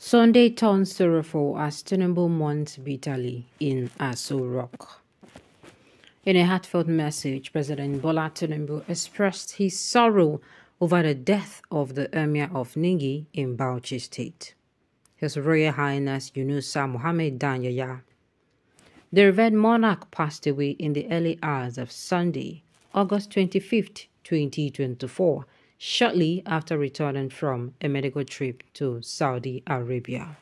Sunday turns sorrowful as Tinubu mourns bitterly in Aso Rock. In a heartfelt message, President Bola Tinubu expressed his sorrow over the death of the Emir of Ningi in Bauchi State, His Royal Highness Yunusa Mohammed Danyaya. The revered monarch passed away in the early hours of Sunday, August 25, 2024, shortly after returning from a medical trip to Saudi Arabia.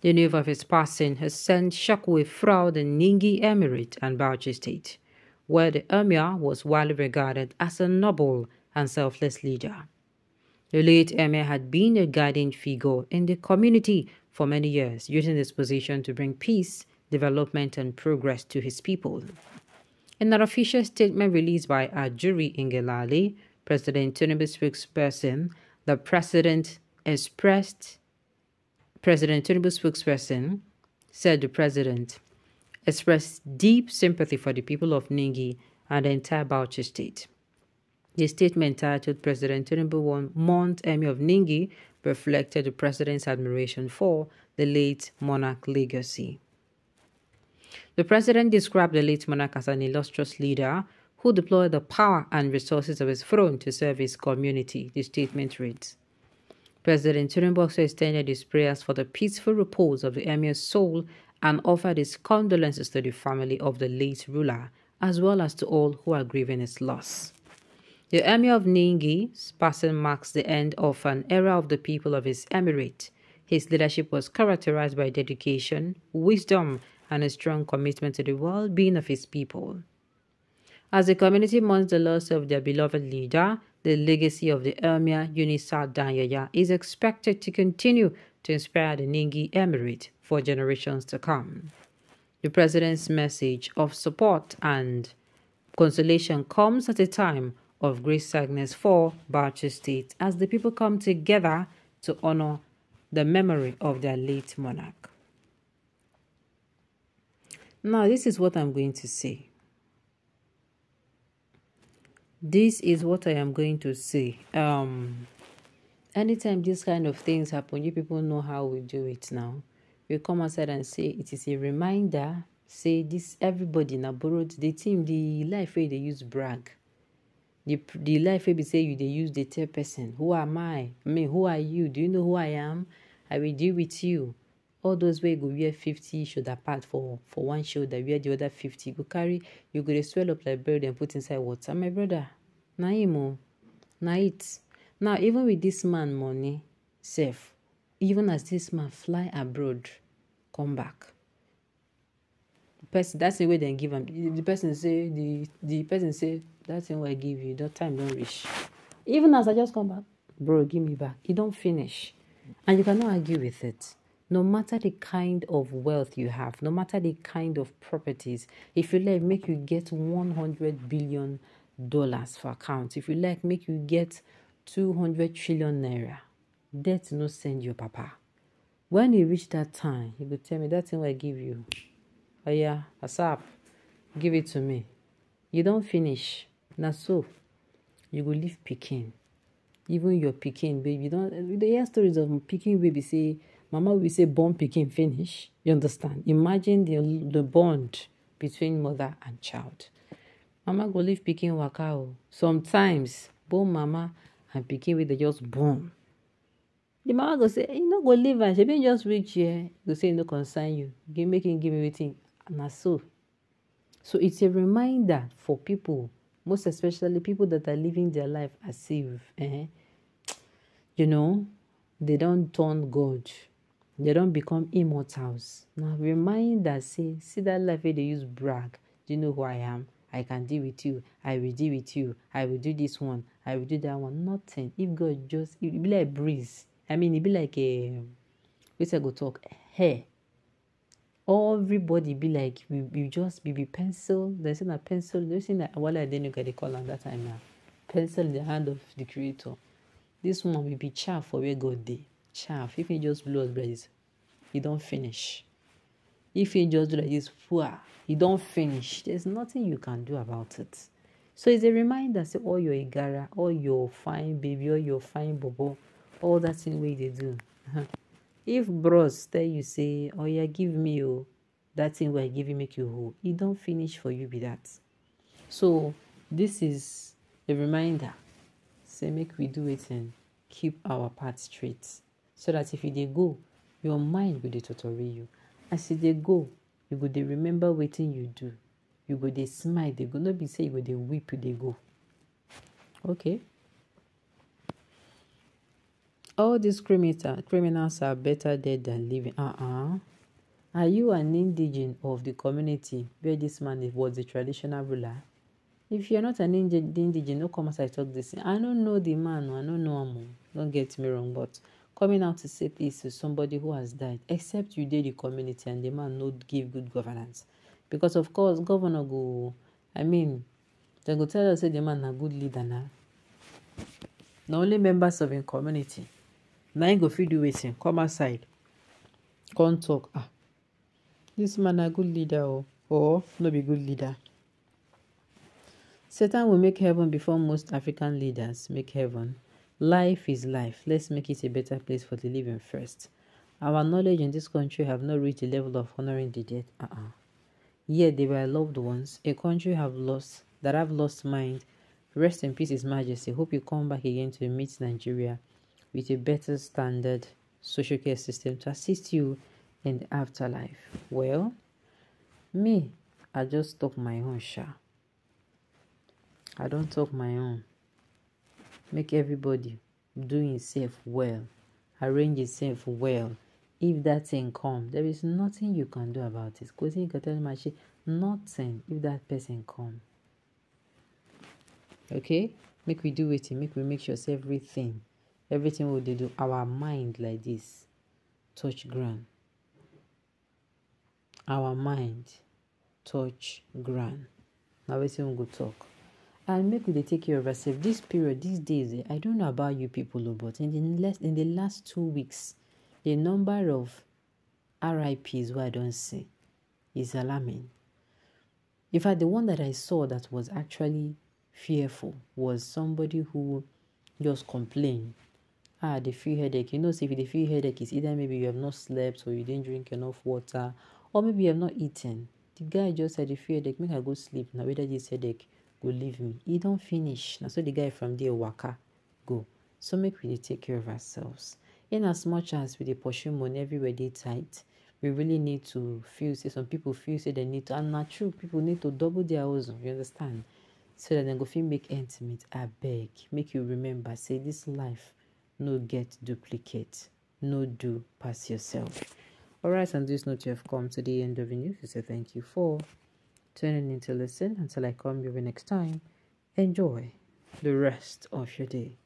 The news of his passing has sent shockwave throughout the Ningi Emirate and Bauchi state, where the emir was widely regarded as a noble and selfless leader. The late emir had been a guiding figure in the community for many years, using his position to bring peace, development, and progress to his people. In an official statement released by Ajuri Ingelali. President Tinubu spokesperson, the president expressed President Tinubu spokesperson said the president expressed deep sympathy for the people of Ningi and the entire Bauchi state. The statement titled President Tinubu won Mont Emmy of Ningi reflected the president's admiration for the late monarch legacy. The president described the late monarch as an illustrious leader who deployed the power and resources of his throne to serve his community, the statement reads. President Tinubu also extended his prayers for the peaceful repose of the emir's soul and offered his condolences to the family of the late ruler, as well as to all who are grieving his loss. The emir of Ningi's passing marks the end of an era of the people of his emirate. His leadership was characterized by dedication, wisdom, and a strong commitment to the well-being of his people. As the community mourns the loss of their beloved leader, the legacy of the Emir Unisat Danyaya is expected to continue to inspire the Ningi Emirate for generations to come. The president's message of support and consolation comes at a time of great sadness for Bauchi State as the people come together to honor the memory of their late monarch. Now, this is what I'm going to say this is what i am going to say um anytime these kind of things happen you people know how we do it now we come outside and say it is a reminder say this everybody the borrowed the team the life way they use brag the the life wey say you they use the third person who am i i mean who are you do you know who i am i will deal with you all those where you go wear fifty shoulder pad for for one shoulder wear the other fifty go carry you go swell up like bird and put inside water my brother na him o oh, na it now even with this man money safe, even as this man fly abroad come back person that's the way they give am the person say the the person say that thing wey i give you that time don reach even as i just come back bro give me back e don finish and you cannot argue with it. no matter the kind of wealth you have, no matter the kind of properties, if you like, make you get 100 billion dollars for account. If you like, make you get 200 trillion naira. Debt no send your papa. When you reach that time, he will tell me that thing I give you. Oh yeah, asap, give it to me. You don't finish. Now so, you go leave Peking. Even your Peking baby, you don't. the hear stories of Peking baby say Mama will say, born picking finish. You understand? Imagine the, the bond between mother and child. Mama go leave picking waka Sometimes, both mama and picking with the just born. The mama go say, you no go leave am, she been just reach here. Go say, no concern you. Give, me, him give me everything." Na so. So it's a reminder for people, most especially people that are living their life as if, eh? you know, they don't turn God. They don't become immortals Now, reminder say see that life wey dey use brag do you know who i am i can deal with you i will deal with you i will do this one i will do that one nothing if god just it be like breeze i mean it be like a. wetin i go talk Hey, everybody be like we we just be be pencil They say na pencil dem say na wale adenuga the call am that time now. pencil in the hand of the creator this one we be chaff for where god dey chaff if you just blow like this you don't finish if you just do like this poor you don't finish there's nothing you can do about it so it's a reminder say all your igara all your fine baby all your fine bobo all that thing wey they do uh-huh. if bros tell you say oh, yeah, give me oh, that thing where i give you make you whole don't finish for you be that so this is a reminder say make we do it and keep our path straight. so that if you dey go your mind go dey totori you as you dey go you go dey remember wetin you do you go dey smile dey go no be say you go dey weep dey go okay all these criminal criminals are better dead than living uh-uh are you an indigene of the community where this man was the traditional ruler if you're not an indigene no come as i talk this i don't know the man oh. i no know am oh. don't get me wrong but coming out to say this to somebody who has died except you did the community and the man no give good governance because of course governor go i mean they go tell us say the man a good leader na na only members of in community na im go fit do wetin come outside come talk ah This man a good leader oh or not be good leader satan will make heaven before most african leaders make heaven Life is life. Let's make it a better place for the living first. Our knowledge in this country have not reached the level of honoring the dead. Uh-uh. Yet they were loved ones. A country have lost that have lost mind. Rest in peace, His Majesty. Hope you come back again to meet Nigeria with a better standard social care system to assist you in the afterlife. Well, me, I just talk my own, sha. I don't talk my own. make everybody do himself well arrange himself well if that thing come there is nothing you can do about it Because sí can tell máa ṣe nothing if that person come okay make we do wetin make we make sure say everything everything we dey do our mind like this touch ground our mind touch ground na wetin we go talk I'll make you take care of yourself. this period these days eh, i don't know about you people oh, but in the last in the last two weeks the number of rips what i don't see is alarming in fact the one that i saw that was actually fearful was somebody who just complained ah the dey headache you know if you dey feel headache it's either maybe you have not slept or you didn't drink enough water or maybe you have not eaten the guy just said a dey headache make i go sleep now. whether this headache go leave me He don't finish Now, so the guy from there waka go so make we dey take care of ourselves in as much as we dey pursue money everywhere dey tight we really need to feel say some people feel say they need to and natural true people need to double their hustle you understand so that dem go feel make intimate. I beg. make you remember say this life no get duplicate no do pass yourself alright and this note you have come to the end of the news You say thank you for tuning in to listen until I come your next time. Enjoy the rest of your day.